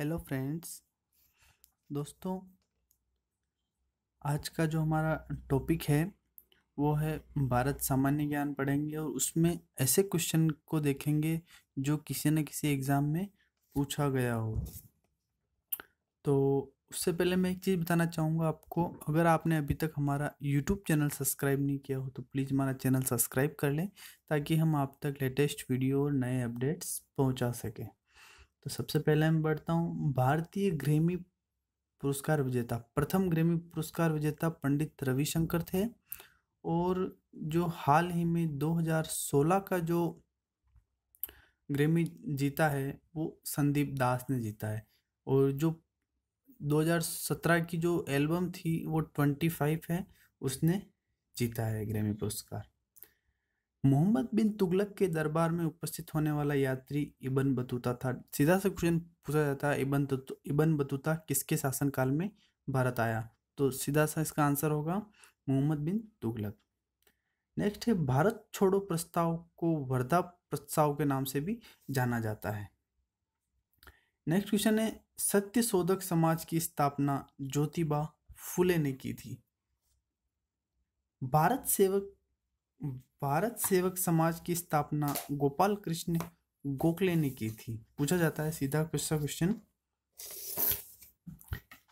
hello friends दोस्तों आज का जो हमारा टॉपिक है वो है भारत सामान्य ज्ञान पढ़ेंगे और उसमें ऐसे क्वेश्चन को देखेंगे जो किसी न किसी एग्ज़ाम में पूछा गया हो तो उससे पहले मैं एक चीज़ बताना चाहूँगा आपको अगर आपने अभी तक हमारा यूट्यूब चैनल सब्सक्राइब नहीं किया हो तो प्लीज़ हमारा चैनल सब्सक्राइब कर लें ताकि हम आप तक लेटेस्ट वीडियो और नए अपडेट्स पहुँचा सकें तो सबसे पहले मैं बढ़ता हूँ भारतीय ग्रेमी पुरस्कार विजेता प्रथम ग्रेमी पुरस्कार विजेता पंडित रविशंकर थे और जो हाल ही में 2016 का जो ग्रेमी जीता है वो संदीप दास ने जीता है और जो 2017 की जो एल्बम थी वो 25 है उसने जीता है ग्रेमी पुरस्कार मोहम्मद बिन तुगलक के दरबार में उपस्थित होने वाला यात्री इबन बतूता था सीधा सा क्वेश्चन पूछा जाता है इबन तो, तो, इबन बतूता किसके शासनकाल में भारत आया तो सीधा सा इसका आंसर होगा मोहम्मद बिन तुगलक नेक्स्ट है भारत छोड़ो प्रस्ताव को वर्धा प्रस्ताव के नाम से भी जाना जाता है नेक्स्ट क्वेश्चन है सत्य शोधक समाज की स्थापना ज्योतिबा फुले ने की थी भारत सेवक भारत सेवक समाज की स्थापना गोपाल कृष्ण गोखले ने की थी पूछा जाता है सीधा क्वेश्चन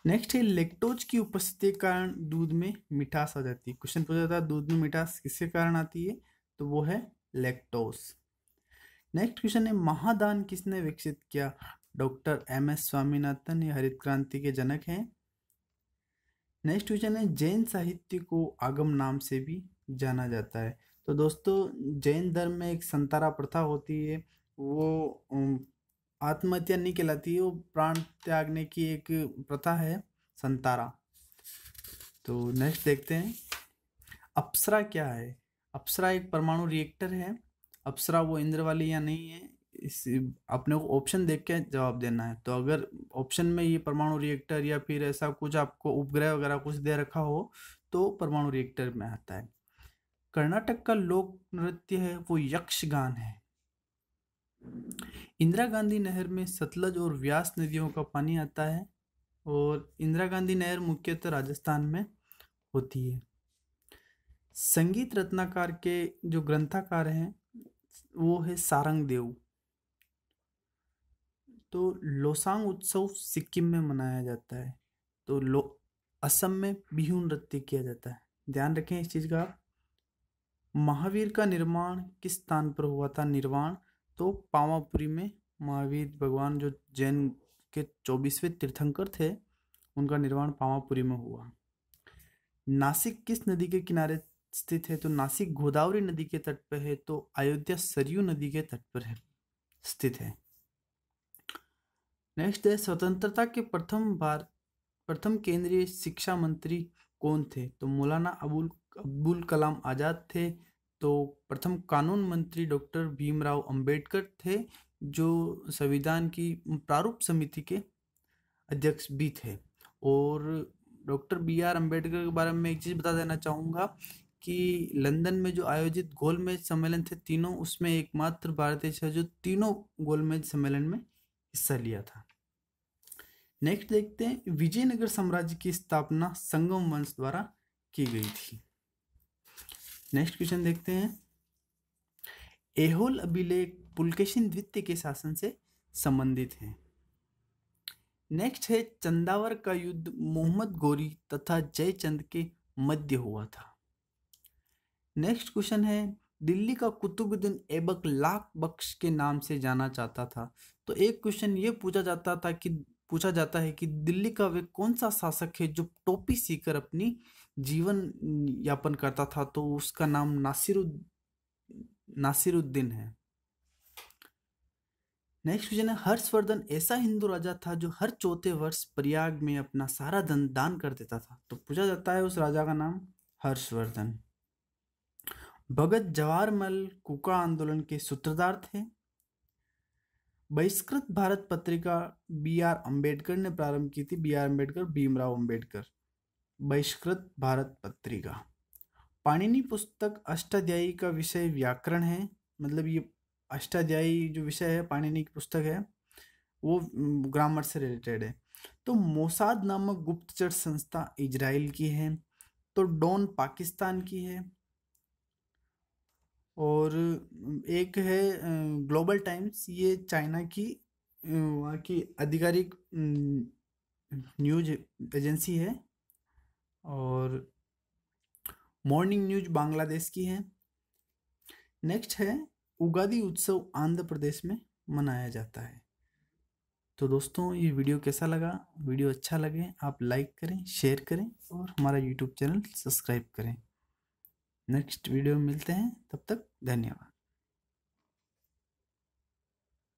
नेक्स्ट है लेक्टोज की उपस्थिति के कारण दूध में मिठास आ जाती है क्वेश्चन पूछा जाता है दूध में मिठास किसके कारण आती है तो वो है लेक्टोज नेक्स्ट क्वेश्चन है महादान किसने विकसित किया डॉक्टर एम एस स्वामीनाथन ये हरित क्रांति के जनक हैं नेक्स्ट क्वेश्चन है जैन साहित्य को आगम नाम से भी जाना जाता है तो दोस्तों जैन धर्म में एक संतारा प्रथा होती है वो आत्महत्या नहीं कहलाती है वो प्राण त्यागने की एक प्रथा है संतारा तो नेक्स्ट देखते हैं अप्सरा क्या है अप्सरा एक परमाणु रिएक्टर है अप्सरा वो इंद्र वाली या नहीं है इस अपने को ऑप्शन देख के जवाब देना है तो अगर ऑप्शन में ये परमाणु रिएक्टर या फिर ऐसा कुछ आपको उपग्रह वगैरह कुछ दे रखा हो तो परमाणु रिएक्टर में आता है कर्नाटक का लोक नृत्य है वो यक्षगान है इंदिरा गांधी नहर में सतलज और व्यास नदियों का पानी आता है और इंदिरा गांधी नहर मुख्यतः राजस्थान में होती है संगीत रत्नाकार के जो ग्रंथाकार हैं वो है सारंग देव तो लोसांग उत्सव सिक्किम में मनाया जाता है तो लो असम में बिहू नृत्य किया जाता है ध्यान रखें इस चीज़ का आप महावीर का निर्माण किस स्थान पर हुआ था निर्वाण तो पावापुरी में महावीर भगवान जो जैन के चौबीसवें तीर्थंकर थे उनका निर्माण पावापुरी में हुआ नासिक किस नदी के किनारे स्थित है तो नासिक गोदावरी नदी के तट पर है तो अयोध्या सरयू नदी के तट पर है स्थित है नेक्स्ट है स्वतंत्रता के प्रथम बार प्रथम केंद्रीय शिक्षा मंत्री कौन थे तो मौलाना अबुल अब्दुल कलाम आज़ाद थे तो प्रथम कानून मंत्री डॉक्टर भीमराव अंबेडकर थे जो संविधान की प्रारूप समिति के अध्यक्ष भी थे और डॉक्टर बी आर अम्बेडकर के बारे में एक चीज़ बता देना चाहूँगा कि लंदन में जो आयोजित गोलमेज सम्मेलन थे तीनों उसमें एकमात्र भारतीय था जो तीनों गोलमेज सम्मेलन में हिस्सा लिया था नेक्स्ट देखते हैं विजयनगर साम्राज्य की स्थापना संगम वंश द्वारा की गई थी नेक्स्ट क्वेश्चन देखते हैं एहोल अभिलेख पुलकेशिन द्वितीय के शासन से संबंधित है नेक्स्ट है चंदावर का युद्ध मोहम्मद गोरी तथा जयचंद के मध्य हुआ था नेक्स्ट क्वेश्चन है दिल्ली का कुतुबुद्दीन ऐबक लाख बख्श के नाम से जाना जाता था तो एक क्वेश्चन ये पूछा जाता था कि पूछा जाता है कि दिल्ली का वे कौन सा शासक है जो टोपी सीकर अपनी जीवन यापन करता था तो उसका नाम नासिरुद नासिरुद्दीन है नेक्स्ट क्वेश्चन है हर्षवर्धन ऐसा हिंदू राजा था जो हर चौथे वर्ष प्रयाग में अपना सारा धन दान कर देता था तो पूछा जाता है उस राजा का नाम हर्षवर्धन भगत जवाहरमल कुका आंदोलन के सूत्रधार थे बहिष्कृत भारत पत्रिका बी आर अम्बेडकर ने प्रारंभ की थी बी आर अम्बेडकर भीमराव अम्बेडकर बहिष्कृत भारत पत्रिका पाणिनि पुस्तक अष्टाध्यायी का विषय व्याकरण है मतलब ये अष्टाध्यायी जो विषय है पाणिनि की पुस्तक है वो ग्रामर से रिलेटेड है तो मोसाद नामक गुप्तचर संस्था इजराइल की है तो डॉन पाकिस्तान की है और एक है ग्लोबल टाइम्स ये चाइना की वहाँ की आधिकारिक न्यूज एजेंसी है और मॉर्निंग न्यूज बांग्लादेश की है नेक्स्ट है उगादी उत्सव आंध्र प्रदेश में मनाया जाता है तो दोस्तों ये वीडियो कैसा लगा वीडियो अच्छा लगे आप लाइक करें शेयर करें और हमारा यूट्यूब चैनल सब्सक्राइब करें नेक्स्ट वीडियो में मिलते हैं तब तक धन्यवाद